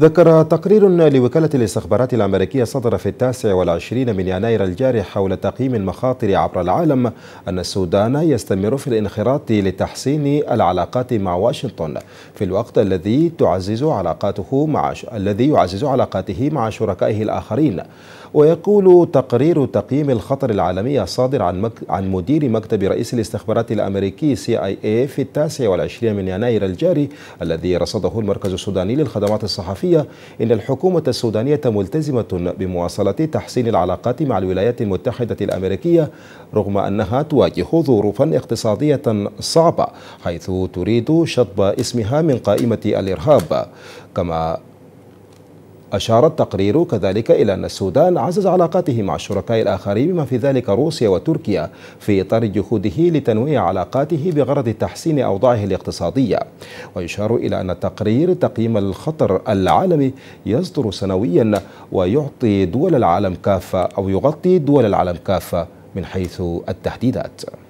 ذكر تقرير لوكالة الاستخبارات الأمريكية صدر في التاسع والعشرين من يناير الجاري حول تقييم المخاطر عبر العالم أن السودان يستمر في الانخراط لتحسين العلاقات مع واشنطن في الوقت الذي تعزز علاقاته مع ش... الذي يعزز علاقاته مع شركائه الآخرين ويقول تقرير تقييم الخطر العالمي الصادر عن مك... عن مدير مكتب رئيس الاستخبارات الأمريكي سي اي في التاسع والعشرين من يناير الجاري الذي رصده المركز السوداني للخدمات الصحفية الصحية إن الحكومة السودانية ملتزمة بمواصلة تحسين العلاقات مع الولايات المتحدة الأمريكية رغم أنها تواجه ظروفا اقتصادية صعبة حيث تريد شطب اسمها من قائمة الإرهاب كما أشار التقرير كذلك إلى أن السودان عزز علاقاته مع الشركاء الآخرين بما في ذلك روسيا وتركيا في إطار جهوده لتنويع علاقاته بغرض تحسين أوضاعه الاقتصادية ويشار إلى أن التقرير تقييم الخطر العالمي يصدر سنويا ويعطي دول العالم كافة أو يغطي دول العالم كافة من حيث التهديدات